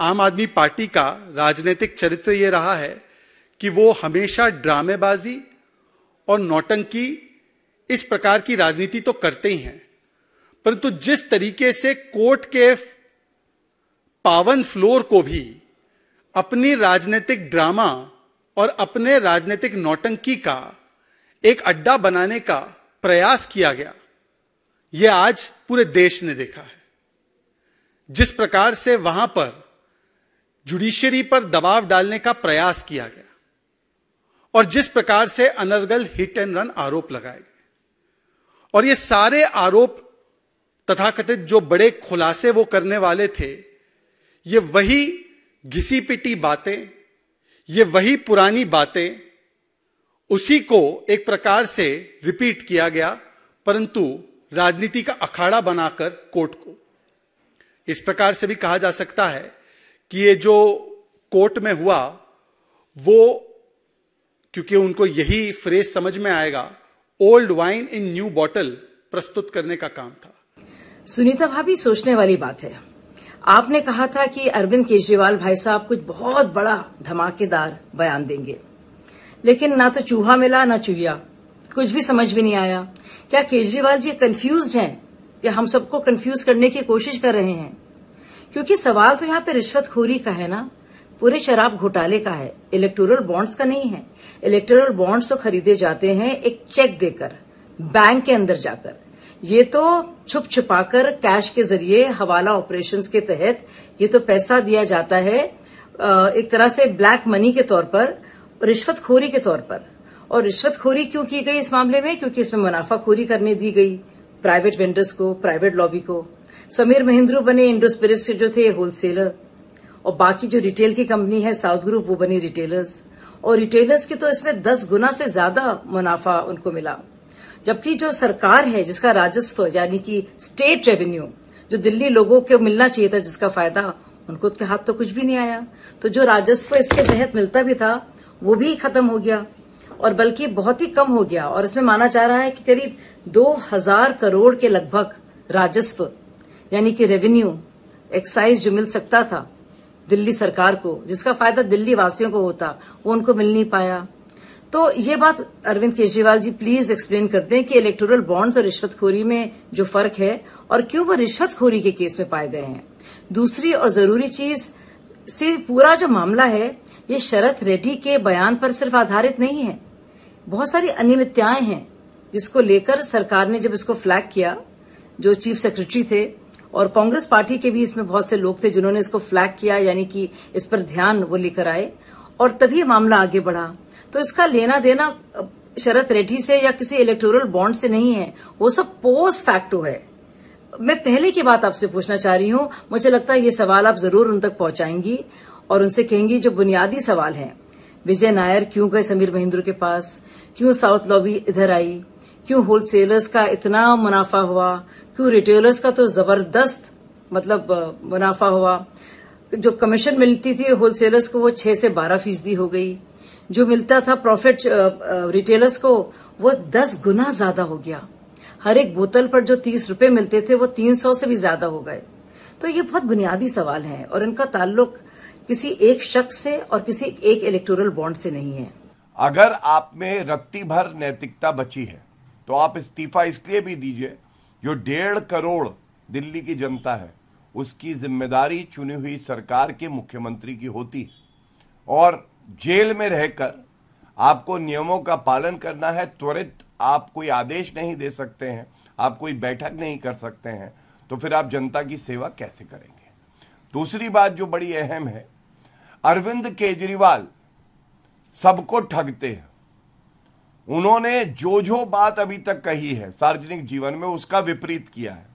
आम आदमी पार्टी का राजनीतिक चरित्र यह रहा है कि वो हमेशा ड्रामेबाजी और नौटंकी इस प्रकार की राजनीति तो करते ही हैं परंतु जिस तरीके से कोर्ट के पावन फ्लोर को भी अपनी राजनीतिक ड्रामा और अपने राजनीतिक नौटंकी का एक अड्डा बनाने का प्रयास किया गया यह आज पूरे देश ने देखा है जिस प्रकार से वहां पर जुडिशरी पर दबाव डालने का प्रयास किया गया और जिस प्रकार से अनर्गल हिट एंड रन आरोप लगाए गए और ये सारे आरोप तथाकथित जो बड़े खुलासे वो करने वाले थे ये वही घिसी पिटी बातें ये वही पुरानी बातें उसी को एक प्रकार से रिपीट किया गया परंतु राजनीति का अखाड़ा बनाकर कोर्ट को इस प्रकार से भी कहा जा सकता है कि ये जो कोर्ट में हुआ वो क्योंकि उनको यही फ्रेज समझ में आएगा old wine in new bottle प्रस्तुत करने का काम था सुनीता भाभी सोचने वाली बात है आपने कहा था कि अरविंद केजरीवाल भाई साहब कुछ बहुत बड़ा धमाकेदार बयान देंगे लेकिन ना तो चूहा मिला ना चूहिया कुछ भी समझ भी नहीं आया क्या केजरीवाल जी कन्फ्यूज हैं या हम सबको कंफ्यूज करने की कोशिश कर रहे हैं क्योंकि सवाल तो यहाँ पे रिश्वतखोरी का है ना पूरे शराब घोटाले का है इलेक्टोरल बॉन्ड्स का नहीं है इलेक्टोरल बॉन्ड्स तो खरीदे जाते हैं एक चेक देकर बैंक के अंदर जाकर ये तो छुप छुपाकर कैश के जरिए हवाला ऑपरेशन के तहत ये तो पैसा दिया जाता है एक तरह से ब्लैक मनी के तौर पर रिश्वतखोरी के तौर पर और रिश्वतखोरी क्यों की गई इस मामले में क्योंकि इसमें मुनाफाखोरी करने दी गई प्राइवेट वेंडर्स को प्राइवेट लॉबी को समीर महेंद्रू बने इंडो स्पिरिट्स के जो थे होलसेलर और बाकी जो रिटेल की कंपनी है साउथ ग्रुप वो बनी रिटेलर्स और रिटेलर्स की तो इसमें दस गुना से ज्यादा मुनाफा उनको मिला जबकि जो सरकार है जिसका राजस्व यानी कि स्टेट रेवेन्यू जो दिल्ली लोगों को मिलना चाहिए था जिसका फायदा उनको के तो हाथ तो कुछ भी नहीं आया तो जो राजस्व इसके तहत मिलता भी था वो भी खत्म हो गया और बल्कि बहुत ही कम हो गया और इसमें माना जा रहा है कि करीब 2000 करोड़ के लगभग राजस्व यानी कि रेवेन्यू एक्साइज जो मिल सकता था दिल्ली सरकार को जिसका फायदा दिल्ली वासियों को होता वो उनको मिल नहीं पाया तो ये बात अरविंद केजरीवाल जी प्लीज एक्सप्लेन कर दें कि इलेक्टोरल बॉन्ड्स और रिश्वतखोरी में जो फर्क है और क्यों वो रिश्वतखोरी के केस में पाए गए हैं दूसरी और जरूरी चीज से पूरा जो मामला है ये शरद रेड्डी के बयान पर सिर्फ आधारित नहीं है बहुत सारी अनियमितताएं हैं जिसको लेकर सरकार ने जब इसको फ्लैग किया जो चीफ सेक्रेटरी थे और कांग्रेस पार्टी के भी इसमें बहुत से लोग थे जिन्होंने इसको फ्लैग किया यानी कि इस पर ध्यान वो लेकर आए और तभी मामला आगे बढ़ा तो इसका लेना देना शरद रेड्डी से या किसी इलेक्टोरल बॉन्ड से नहीं है वो सब पोस्ट फैक्टो है मैं पहले की बात आपसे पूछना चाह रही हूं मुझे लगता है ये सवाल आप जरूर उन तक पहुंचाएंगी और उनसे कहेंगी जो बुनियादी सवाल है विजय नायर क्यों गए समीर महेंद्र के पास क्यों साउथ लॉबी इधर आई क्यों होलसेलर्स का इतना मुनाफा हुआ क्यों रिटेलर्स का तो जबरदस्त मतलब मुनाफा हुआ जो कमीशन मिलती थी होलसेलर्स को वो छह से बारह फीसदी हो गई जो मिलता था प्रॉफिट रिटेलर्स को वो दस गुना ज्यादा हो गया हर एक बोतल पर जो तीस रुपए मिलते थे वो तीन सौ से भी ज्यादा हो गए तो ये बहुत बुनियादी सवाल है और इनका ताल्लुक किसी एक शख्स से और किसी एक इलेक्टोरल बॉन्ड से नहीं है अगर आप में रत्ती भर नैतिकता बची है तो आप इस्तीफा इसलिए भी दीजिए जो डेढ़ करोड़ दिल्ली की जनता है उसकी जिम्मेदारी चुनी हुई सरकार के मुख्यमंत्री की होती है और जेल में रहकर आपको नियमों का पालन करना है त्वरित आप कोई आदेश नहीं दे सकते हैं आप कोई बैठक नहीं कर सकते हैं तो फिर आप जनता की सेवा कैसे करेंगे दूसरी बात जो बड़ी अहम है अरविंद केजरीवाल सबको ठगते हैं उन्होंने जो जो बात अभी तक कही है सार्वजनिक जीवन में उसका विपरीत किया है